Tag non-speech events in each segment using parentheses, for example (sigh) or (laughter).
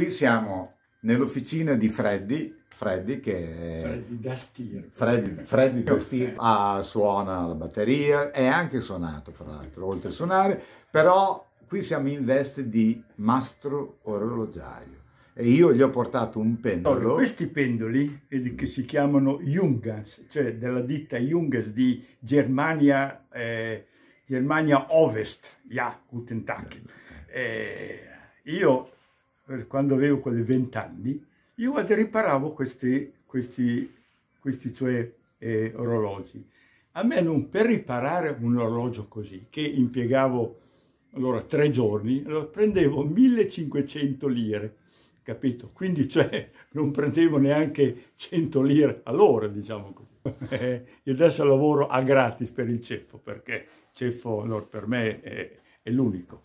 Qui siamo nell'officina di Freddy, Freddy che è... Freddy da stir. Freddy Dastier ah, suona la batteria, è anche suonato fra l'altro, oltre a suonare, però qui siamo in veste di mastro orologiaio. E io gli ho portato un pendolo. Allora, questi pendoli che si chiamano Jungas, cioè della ditta Jungas di Germania, eh, Germania Ovest, ja, Guten Tag. Eh, io quando avevo quelle 20 anni, io riparavo questi, questi, questi cioè, eh, orologi. A me non, per riparare un orologio così, che impiegavo allora tre giorni, allora, prendevo 1500 lire, capito? Quindi cioè non prendevo neanche 100 lire all'ora, diciamo così. Io (laughs) adesso lavoro a gratis per il ceffo, perché il ceffo allora, per me è, è l'unico.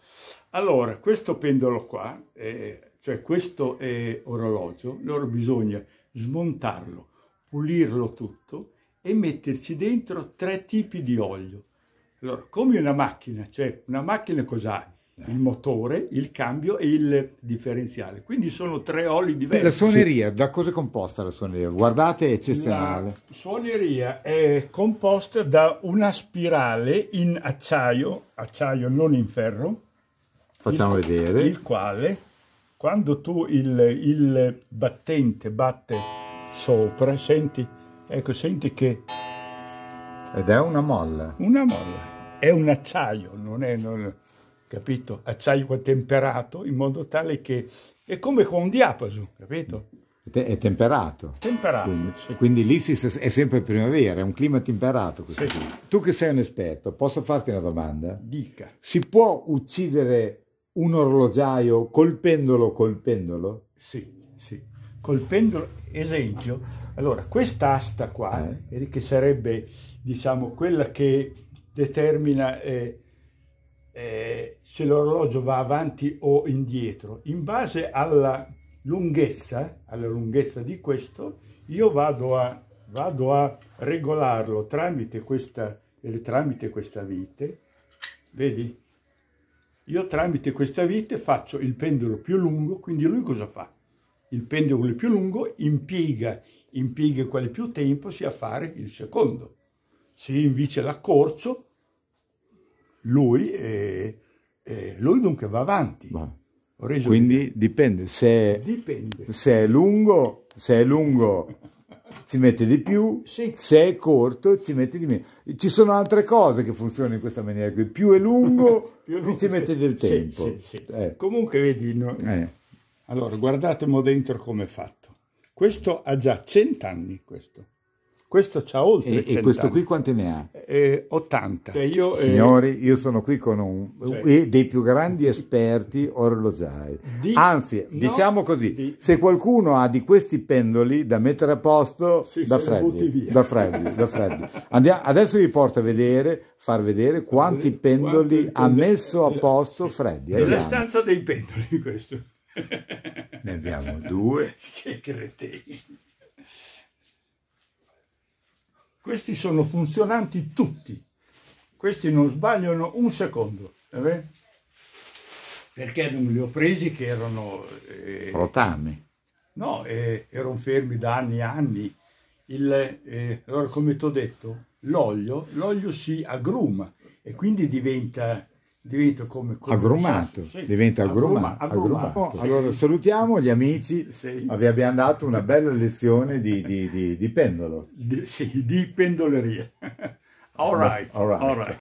Allora, questo pendolo qua... Eh, cioè questo è orologio, loro bisogna smontarlo, pulirlo tutto e metterci dentro tre tipi di olio. Allora, come una macchina, cioè una macchina cos'ha? Eh. Il motore, il cambio e il differenziale. Quindi sono tre oli diversi. La suoneria, da cosa è composta la suoneria? Guardate, è eccezionale. La suoneria è composta da una spirale in acciaio, acciaio non in ferro. Facciamo il, vedere. Il quale quando tu il, il battente batte sopra, senti, ecco, senti che... Ed è una molla. Una molla. È un acciaio, non è... Non, capito? Acciaio temperato in modo tale che è come con un diapason, capito? È temperato. Temperato. Quindi, sì. quindi lì si, è sempre primavera, è un clima temperato. Sì. Tu che sei un esperto, posso farti una domanda? Dica. Si può uccidere un orologiaio colpendolo col pendolo? Sì, sì, col pendolo, esempio, allora questa asta qua, eh. che sarebbe diciamo quella che determina eh, eh, se l'orologio va avanti o indietro, in base alla lunghezza, alla lunghezza di questo, io vado a, vado a regolarlo tramite questa, tramite questa vite, vedi? Io tramite questa vite faccio il pendolo più lungo, quindi lui cosa fa? Il pendolo più lungo impiega, impiega quale più tempo sia a fare il secondo. Se invece l'accorcio, lui, è, eh, è, eh, lui dunque va avanti. Quindi dipende, se, dipende. Se è lungo, se è lungo (laughs) ci mette di più, sì. se è corto ci mette di meno. Ci sono altre cose che funzionano in questa maniera, più è lungo, (laughs) più, è lungo, più ci mette sì, del tempo. Sì, eh. Comunque vedi, no? eh. allora guardate dentro come è fatto. Questo ha già cent'anni, questo. Questo ha oltre E, e questo qui quante ne ha? Eh, 80. Eh, io, eh... Signori, io sono qui con un, cioè... dei più grandi esperti orologiai. Di... Anzi, no, diciamo così, di... se qualcuno ha di questi pendoli da mettere a posto, sì, da, freddi, da, freddi, da freddi, Andiamo, adesso vi porto a vedere, far vedere quanti pendoli Quanto ha messo a posto Freddy. Nella stanza dei pendoli questo. ne abbiamo due. (laughs) Che cretini. Questi sono funzionanti tutti. Questi non sbagliano un secondo. Eh? Perché non li ho presi che erano... Eh, Rotami. No, eh, erano fermi da anni e anni. Il, eh, allora, come ti ho detto, l'olio si agruma e quindi diventa diventa come, come agrumato, sì, diventa agruma, agruma, agrumato. Oh, allora salutiamo gli amici, sì. vi abbiamo dato una bella lezione di, di, di, di pendolo. Di, sì, di pendoleria. (laughs) all right. All right. All right.